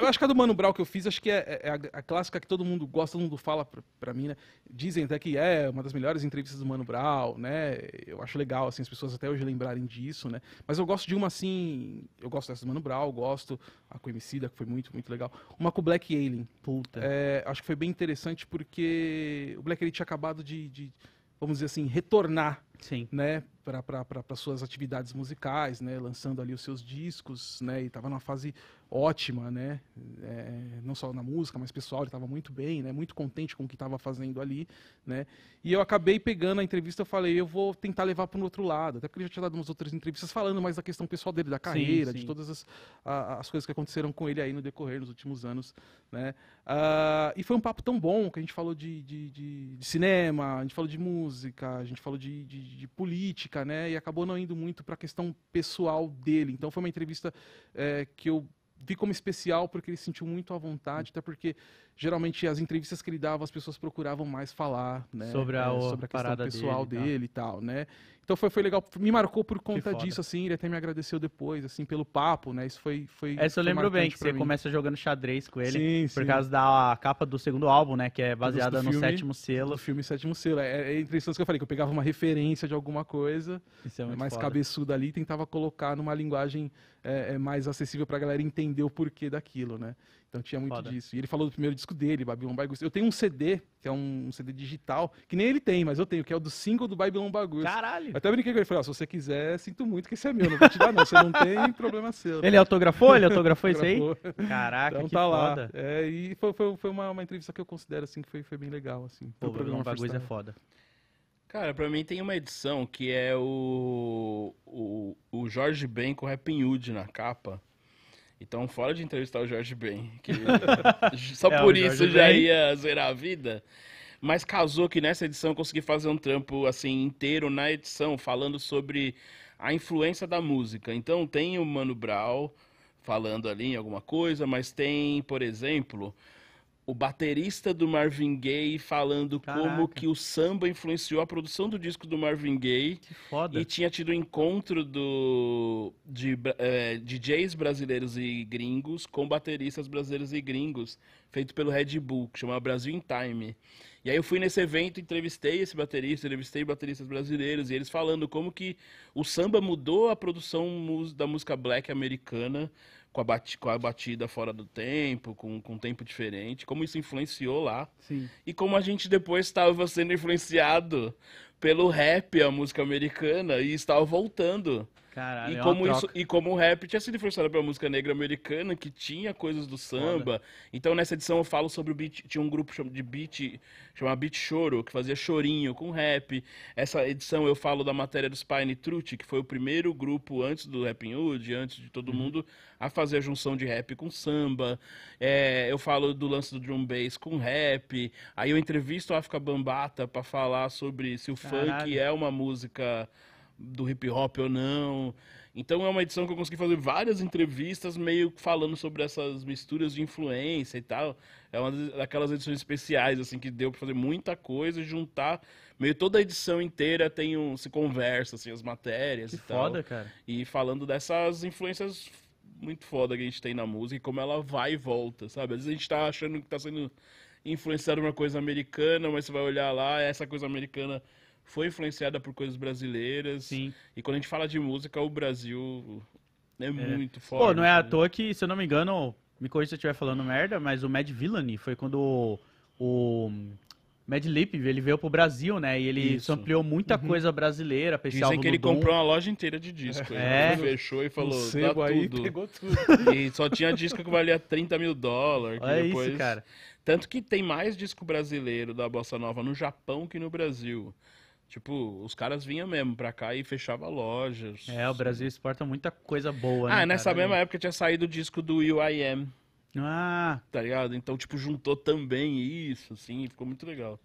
eu acho que a do Mano Brown que eu fiz, acho que é, é, é a, a, clássica que todo mundo gosta, todo mundo fala pra, pra mim, né? Dizem até que é uma das melhores entrevistas do Mano Brown, né? Eu acho legal, assim, as pessoas até hoje lembrarem disso, né? Mas eu gosto de uma, assim, eu gosto dessa do Mano Brown, gosto a com Emicida, que foi muito, muito legal. Uma com o Black Alien. Puta. É, acho que foi bem interessante porque o Black Alien tinha acabado de, de vamos dizer assim, retornar Sim. né, para suas atividades musicais, né, lançando ali os seus discos, né, e estava numa fase ótima, né, é, não só na música, mas pessoal, ele estava muito bem, né, muito contente com o que estava fazendo ali, né, e eu acabei pegando a entrevista, eu falei, eu vou tentar levar para um outro lado, até porque ele já tinha dado umas outras entrevistas falando mais da questão pessoal dele, da carreira, sim, sim. de todas as, a, as coisas que aconteceram com ele aí no decorrer nos últimos anos, né, uh, e foi um papo tão bom que a gente falou de, de, de, de cinema, a gente falou de música, a gente falou de, de de, política, né? E acabou não indo muito para a questão pessoal dele. Então foi uma entrevista é, que eu vi como especial porque ele sentiu muito à vontade, até porque geralmente as entrevistas que ele dava, as pessoas procuravam mais falar, né? Sobre a, é, sobre a questão pessoal dele, dele, e tal, né? Então foi, foi legal, me marcou por conta disso, assim, ele até me agradeceu depois, assim, pelo papo, né? Isso foi. foi Essa eu lembro bem, que você mim. começa jogando xadrez com ele, sim, por sim. causa da capa do segundo álbum, né? Que é baseada no filme, sétimo selo. O filme Sétimo Selo. É, é interessante que eu falei, que eu pegava uma referência de alguma coisa, Isso é né, mais foda. cabeçuda ali, tentava colocar numa linguagem é, é mais acessível para a galera entender o porquê daquilo, né? Então tinha muito Foda. disso. E ele falou do primeiro disco dele, Babylon by Eu tenho um CD, que é um, um, CD digital, que nem ele tem, mas eu tenho, que é o do single do Babylon by Caralho! Eu até brinquei com ele, falei, ó, se você quiser, sinto muito que esse é meu, não vou te dar não, você não tem problema seu. Né? Ele autografou? Ele autografou isso aí? Caraca, então, que tá foda. Lá. É, e foi, foi, foi uma, uma, entrevista que eu considero, assim, que foi, foi bem legal, assim. Pô, o Babylon by é foda. Cara, pra mim tem uma edição que é o, o, o Jorge Ben com o Happy Hood na capa. Então, fora de entrevistar o Jorge Ben, que só é, por isso já ia zerar a vida. Mas casou que nessa edição eu consegui fazer um trampo assim inteiro na edição, falando sobre a influência da música. Então tem o Mano Brown falando ali em alguma coisa, mas tem, por exemplo, o baterista do Marvin Gaye falando Caraca. como que o samba influenciou a produção do disco do Marvin Gaye. Que foda. E tinha tido um encontro do, de é, eh, DJs brasileiros e gringos com bateristas brasileiros e gringos, feito pelo Red Bull, que chama Brasil in Time. E aí eu fui nesse evento, entrevistei esse baterista, entrevistei bateristas brasileiros, e eles falando como que o samba mudou a produção da música black americana com a, bat, com a batida fora do tempo, com, com um tempo diferente, como isso influenciou lá. Sim. E como a gente depois estava sendo influenciado pelo rap, a música americana, e estava voltando. Caralho, e, é como e como o rap tinha sido forçado pela música negra americana, que tinha coisas do samba. Foda. Então nessa edição eu falo sobre o beat. Tinha um grupo de beat, chamado Beat Choro, que fazia chorinho com rap. Essa edição eu falo da matéria dos Pine Truth, que foi o primeiro grupo antes do Rap Hood, antes de todo uhum. mundo, a fazer a junção de rap com samba. É, eu falo do lance do drum bass com rap. Aí eu entrevisto a África Bambata para falar sobre se o funk é uma música do hip hop ou não. Então é uma edição que eu consegui fazer várias entrevistas meio falando sobre essas misturas de influência e tal. É uma daquelas edições especiais assim que deu para fazer muita coisa e juntar meio toda a edição inteira tem um se conversa assim as matérias que e foda, tal. cara. E falando dessas influências muito foda que a gente tem na música e como ela vai e volta, sabe? Às vezes a gente tá achando que tá sendo influenciado uma coisa americana, mas você vai olhar lá, essa coisa americana foi influenciada por coisas brasileiras. Sim. E quando a gente fala de música, o Brasil é, é. é. muito forte. Pô, não é à né? toa que, se eu não me engano, me corrija se eu estiver falando merda, mas o Mad Villainy foi quando o, o Mad Lip, ele veio pro Brasil, né? E ele Isso. ampliou muita uhum. coisa brasileira, pessoal. Dizem que ele Dom. comprou uma loja inteira de disco. É. Ele é. fechou e falou, dá tudo. Aí, pegou tudo. E só tinha disco que valia 30 mil dólares. É depois... isso, cara. Tanto que tem mais disco brasileiro da Bossa Nova no Japão que no Brasil. Tipo, os caras vinham mesmo pra cá e fechava lojas. É, o Brasil exporta muita coisa boa, ah, né? Ah, nessa cara? mesma época tinha saído o disco do UIM. Ah! Tá ligado? Então, tipo, juntou também isso, assim, ficou muito legal.